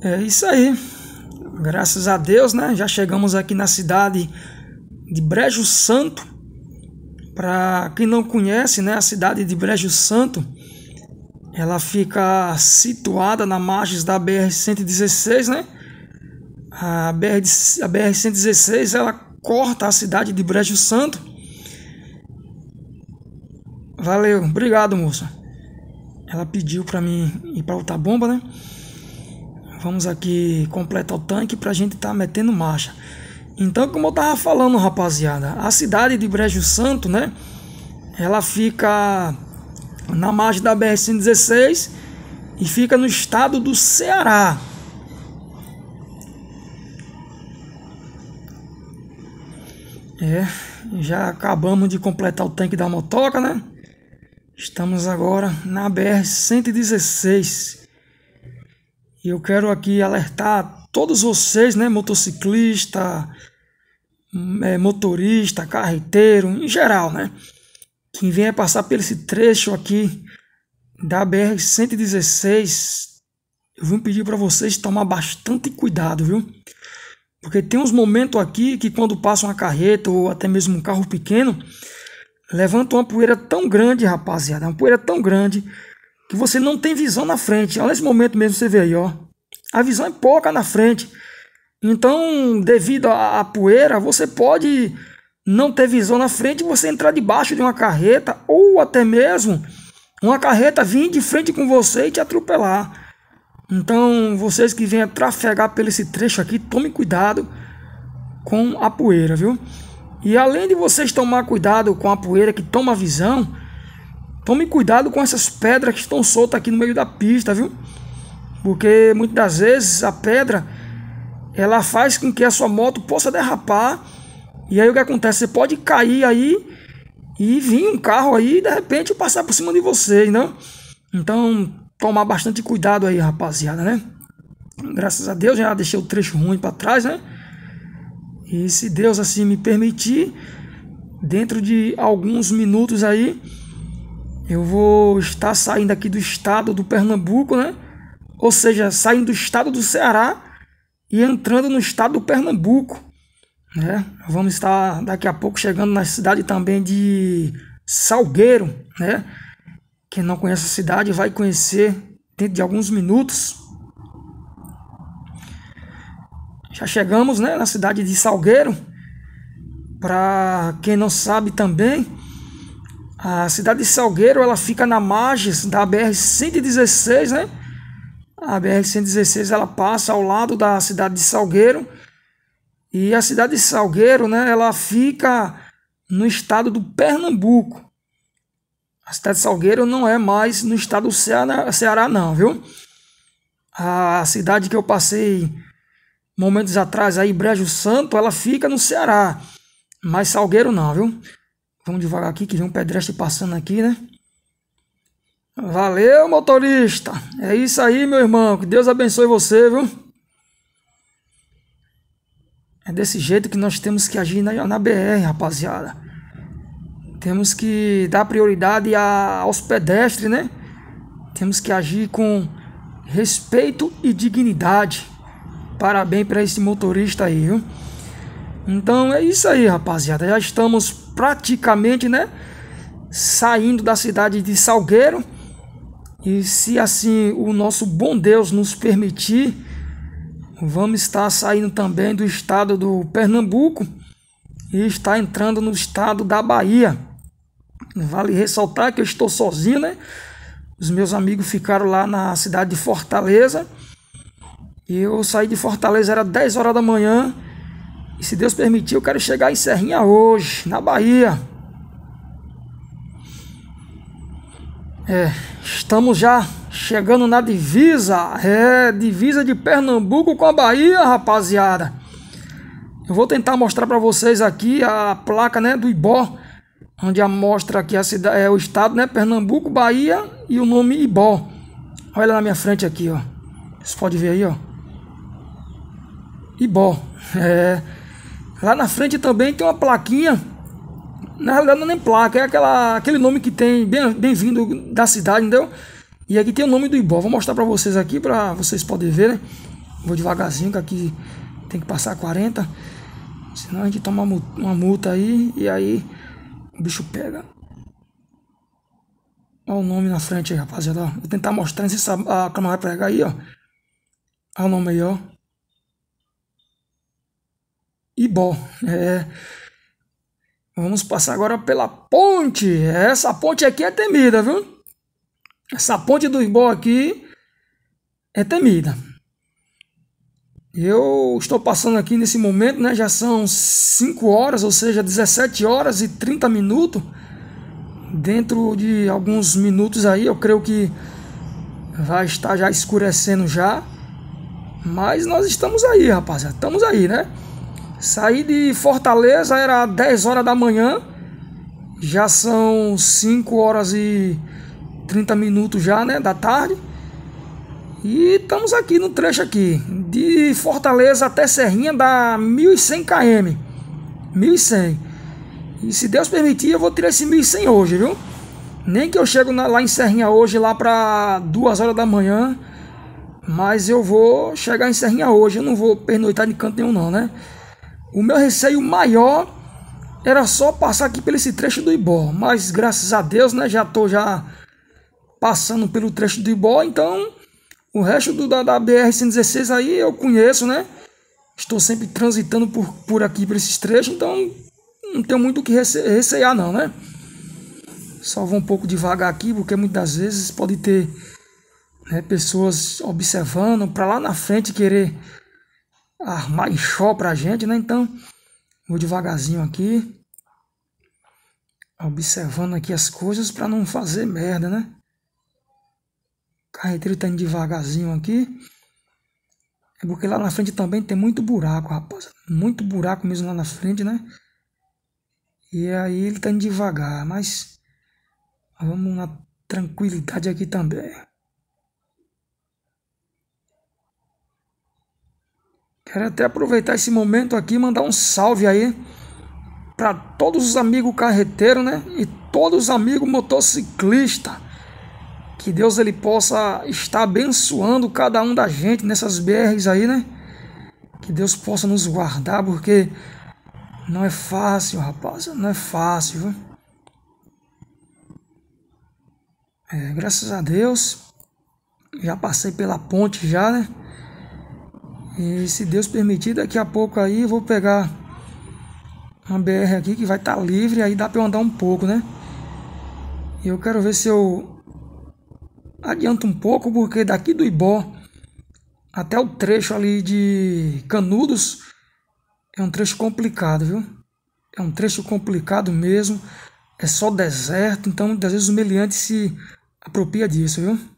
É isso aí. Graças a Deus, né? Já chegamos aqui na cidade de Brejo Santo. Para quem não conhece, né, a cidade de Brejo Santo, ela fica situada na margem da BR 116, né? A BR a BR 116, ela corta a cidade de Brejo Santo. Valeu, obrigado, moça. Ela pediu para mim ir para bomba, né? Vamos aqui completar o tanque para a gente estar tá metendo marcha. Então, como eu tava falando, rapaziada, a cidade de Brejo Santo, né? Ela fica na margem da BR-116 e fica no estado do Ceará. É, já acabamos de completar o tanque da motoca, né? Estamos agora na BR-116. E eu quero aqui alertar todos vocês, né, motociclista, é, motorista, carreteiro, em geral, né, quem venha passar por esse trecho aqui da BR 116, eu vou pedir para vocês tomar bastante cuidado, viu? Porque tem uns momentos aqui que quando passa uma carreta ou até mesmo um carro pequeno, levanta uma poeira tão grande, rapaziada, uma poeira tão grande que você não tem visão na frente. Olha esse momento mesmo, você vê aí, ó. A visão é pouca na frente. Então, devido à, à poeira, você pode não ter visão na frente e você entrar debaixo de uma carreta ou até mesmo uma carreta vir de frente com você e te atropelar. Então, vocês que venham trafegar pelo esse trecho aqui, tome cuidado com a poeira, viu? E além de vocês tomar cuidado com a poeira que toma visão, Tome cuidado com essas pedras que estão soltas aqui no meio da pista, viu? Porque muitas das vezes a pedra ela faz com que a sua moto possa derrapar. E aí o que acontece? Você pode cair aí e vir um carro aí e de repente passar por cima de você, não? Então, tomar bastante cuidado aí, rapaziada, né? Graças a Deus já deixei o trecho ruim para trás, né? E se Deus assim me permitir, dentro de alguns minutos aí, eu vou estar saindo aqui do estado do Pernambuco, né? Ou seja, saindo do estado do Ceará e entrando no estado do Pernambuco. Né? Vamos estar daqui a pouco chegando na cidade também de Salgueiro, né? Quem não conhece a cidade vai conhecer dentro de alguns minutos. Já chegamos, né, na cidade de Salgueiro. Para quem não sabe também, a cidade de Salgueiro ela fica na margem da BR-116, né? A BR-116 ela passa ao lado da cidade de Salgueiro. E a cidade de Salgueiro, né, ela fica no estado do Pernambuco. A cidade de Salgueiro não é mais no estado do Ceará, Ceará não, viu? A cidade que eu passei momentos atrás aí, Brejo Santo, ela fica no Ceará. Mas Salgueiro não, viu? Vamos devagar aqui, que vem um pedestre passando aqui, né? Valeu, motorista. É isso aí, meu irmão. Que Deus abençoe você, viu? É desse jeito que nós temos que agir na, na BR, rapaziada. Temos que dar prioridade a, aos pedestres, né? Temos que agir com respeito e dignidade. Parabéns para esse motorista aí, viu? Então é isso aí, rapaziada. Já estamos praticamente, né, saindo da cidade de Salgueiro. E se assim o nosso bom Deus nos permitir, vamos estar saindo também do estado do Pernambuco e está entrando no estado da Bahia. Vale ressaltar que eu estou sozinho, né? Os meus amigos ficaram lá na cidade de Fortaleza. E eu saí de Fortaleza, era 10 horas da manhã e se Deus permitir, eu quero chegar em Serrinha hoje, na Bahia. É, estamos já chegando na divisa, é, divisa de Pernambuco com a Bahia, rapaziada. Eu vou tentar mostrar para vocês aqui a placa, né, do Ibó, onde mostra aqui a cidade, é o estado, né, Pernambuco, Bahia e o nome Ibó. Olha na minha frente aqui, ó. Vocês podem ver aí, ó. Ibó. É, Lá na frente também tem uma plaquinha. Na realidade não é nem placa, é aquela, aquele nome que tem, bem-vindo bem da cidade, entendeu? E aqui tem o nome do Ibó. Vou mostrar pra vocês aqui, pra vocês poderem ver, né? Vou devagarzinho, que aqui tem que passar 40. Senão a gente toma uma multa aí e aí o bicho pega. Olha o nome na frente aí, rapaziada. Vou tentar mostrar se a câmera vai pegar aí, ó. Olha o nome aí, ó e bom. É... Vamos passar agora pela ponte. Essa ponte aqui é temida, viu? Essa ponte do Ibó aqui é temida. Eu estou passando aqui nesse momento, né? Já são 5 horas, ou seja, 17 horas e 30 minutos. Dentro de alguns minutos aí, eu creio que vai estar já escurecendo já. Mas nós estamos aí, rapaziada. Estamos aí, né? Saí de Fortaleza, era 10 horas da manhã. Já são 5 horas e 30 minutos já, né, da tarde. E estamos aqui no trecho aqui, de Fortaleza até Serrinha dá 1100 km. 1100. E se Deus permitir, eu vou tirar esse 1100 hoje, viu? Nem que eu chego na, lá em Serrinha hoje, lá para 2 horas da manhã, mas eu vou chegar em Serrinha hoje, eu não vou pernoitar de canto nenhum não, né? O meu receio maior era só passar aqui pelo esse trecho do Ibó, mas graças a Deus, né, já tô já passando pelo trecho do Ibó, então o resto do, da, da BR-116 aí eu conheço, né? Estou sempre transitando por, por aqui, por esses trechos, então não tenho muito o que rece recear não, né? Só vou um pouco devagar aqui, porque muitas vezes pode ter né, pessoas observando para lá na frente querer armar enxó pra gente, né? Então, vou devagarzinho aqui, observando aqui as coisas para não fazer merda, né? O carreteiro tá indo devagarzinho aqui. É porque lá na frente também tem muito buraco, rapaz. Muito buraco mesmo lá na frente, né? E aí ele tá indo devagar, mas vamos na tranquilidade aqui também. Quero até aproveitar esse momento aqui e mandar um salve aí para todos os amigos carreteiros, né? E todos os amigos motociclistas. Que Deus ele possa estar abençoando cada um da gente nessas BRs aí, né? Que Deus possa nos guardar, porque não é fácil, rapaz, não é fácil, viu? É, graças a Deus, já passei pela ponte já, né? E se Deus permitir, daqui a pouco aí eu vou pegar uma BR aqui que vai estar tá livre, aí dá para eu andar um pouco, né? eu quero ver se eu adianto um pouco, porque daqui do Ibó até o trecho ali de Canudos é um trecho complicado, viu? É um trecho complicado mesmo, é só deserto, então muitas vezes o meliante se apropria disso, viu?